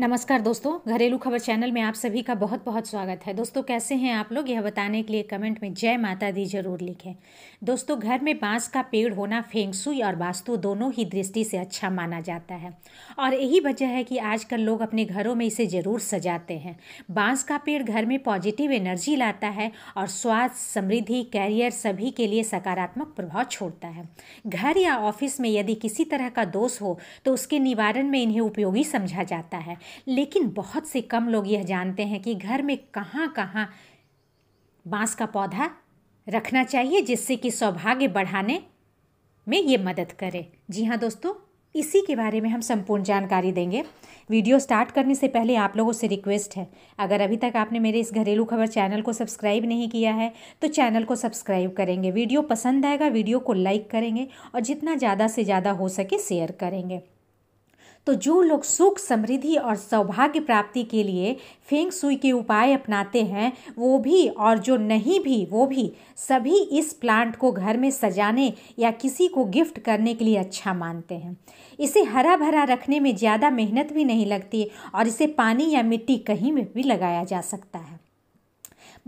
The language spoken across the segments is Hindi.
नमस्कार दोस्तों घरेलू खबर चैनल में आप सभी का बहुत बहुत स्वागत है दोस्तों कैसे हैं आप लोग यह बताने के लिए कमेंट में जय माता दी जरूर लिखें दोस्तों घर में बांस का पेड़ होना फेंगसुई और वास्तु दोनों ही दृष्टि से अच्छा माना जाता है और यही वजह है कि आजकल लोग अपने घरों में इसे ज़रूर सजाते हैं बाँस का पेड़ घर में पॉजिटिव एनर्जी लाता है और स्वास्थ्य समृद्धि कैरियर सभी के लिए सकारात्मक प्रभाव छोड़ता है घर या ऑफिस में यदि किसी तरह का दोष हो तो उसके निवारण में इन्हें उपयोगी समझा जाता है लेकिन बहुत से कम लोग यह जानते हैं कि घर में कहाँ कहाँ बांस का पौधा रखना चाहिए जिससे कि सौभाग्य बढ़ाने में ये मदद करे जी हाँ दोस्तों इसी के बारे में हम संपूर्ण जानकारी देंगे वीडियो स्टार्ट करने से पहले आप लोगों से रिक्वेस्ट है अगर अभी तक आपने मेरे इस घरेलू खबर चैनल को सब्सक्राइब नहीं किया है तो चैनल को सब्सक्राइब करेंगे वीडियो पसंद आएगा वीडियो को लाइक करेंगे और जितना ज़्यादा से ज़्यादा हो सके शेयर करेंगे तो जो लोग सुख समृद्धि और सौभाग्य प्राप्ति के लिए फेंग सुई के उपाय अपनाते हैं वो भी और जो नहीं भी वो भी सभी इस प्लांट को घर में सजाने या किसी को गिफ्ट करने के लिए अच्छा मानते हैं इसे हरा भरा रखने में ज़्यादा मेहनत भी नहीं लगती और इसे पानी या मिट्टी कहीं में भी लगाया जा सकता है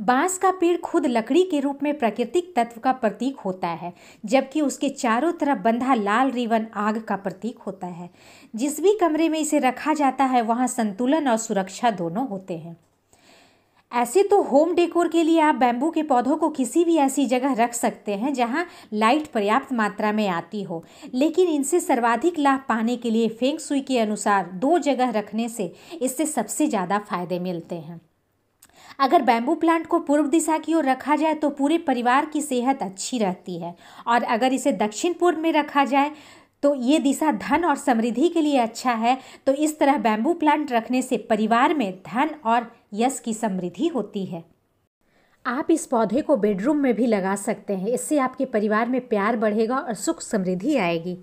बांस का पेड़ खुद लकड़ी के रूप में प्राकृतिक तत्व का प्रतीक होता है जबकि उसके चारों तरफ बंधा लाल रिवन आग का प्रतीक होता है जिस भी कमरे में इसे रखा जाता है वहाँ संतुलन और सुरक्षा दोनों होते हैं ऐसे तो होम डेकोर के लिए आप बैम्बू के पौधों को किसी भी ऐसी जगह रख सकते हैं जहां लाइट पर्याप्त मात्रा में आती हो लेकिन इनसे सर्वाधिक लाभ पाने के लिए फेंग सुई के अनुसार दो जगह रखने से इससे सबसे ज़्यादा फायदे मिलते हैं अगर बैम्बू प्लांट को पूर्व दिशा की ओर रखा जाए तो पूरे परिवार की सेहत अच्छी रहती है और अगर इसे दक्षिण पूर्व में रखा जाए तो ये दिशा धन और समृद्धि के लिए अच्छा है तो इस तरह बैम्बू प्लांट रखने से परिवार में धन और यश की समृद्धि होती है आप इस पौधे को बेडरूम में भी लगा सकते हैं इससे आपके परिवार में प्यार बढ़ेगा और सुख समृद्धि आएगी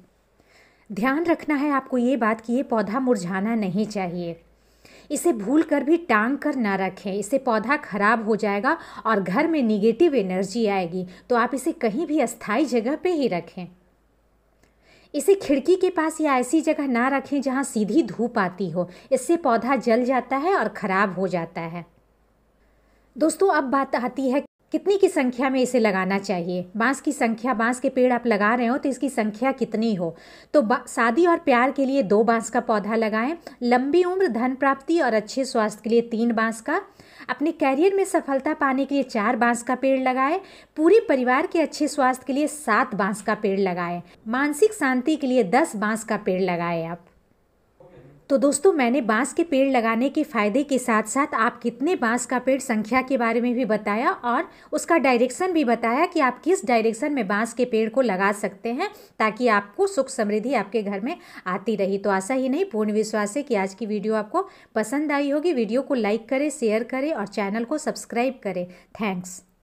ध्यान रखना है आपको ये बात कि ये पौधा मुरझाना नहीं चाहिए इसे भूल कर भी टांग कर ना रखें इससे पौधा खराब हो जाएगा और घर में निगेटिव एनर्जी आएगी तो आप इसे कहीं भी अस्थाई जगह पे ही रखें इसे खिड़की के पास या ऐसी जगह ना रखें जहाँ सीधी धूप आती हो इससे पौधा जल जाता है और ख़राब हो जाता है दोस्तों अब बात आती है कितनी की संख्या में इसे लगाना चाहिए बांस की संख्या बांस के पेड़ आप लगा रहे हो तो इसकी संख्या कितनी हो तो शादी और प्यार के लिए दो बांस का पौधा लगाएं लंबी उम्र धन प्राप्ति और अच्छे स्वास्थ्य के लिए तीन बांस का अपने कैरियर में सफलता पाने के लिए चार बांस का पेड़ लगाएं पूरे परिवार के अच्छे स्वास्थ्य के लिए सात बांस का पेड़ लगाएं मानसिक शांति के लिए दस बांस का पेड़ लगाएं आप तो दोस्तों मैंने बांस के पेड़ लगाने के फ़ायदे के साथ साथ आप कितने बांस का पेड़ संख्या के बारे में भी बताया और उसका डायरेक्शन भी बताया कि आप किस डायरेक्शन में बांस के पेड़ को लगा सकते हैं ताकि आपको सुख समृद्धि आपके घर में आती रही तो आशा ही नहीं पूर्ण विश्वास है कि आज की वीडियो आपको पसंद आई होगी वीडियो को लाइक करें शेयर करें और चैनल को सब्सक्राइब करें थैंक्स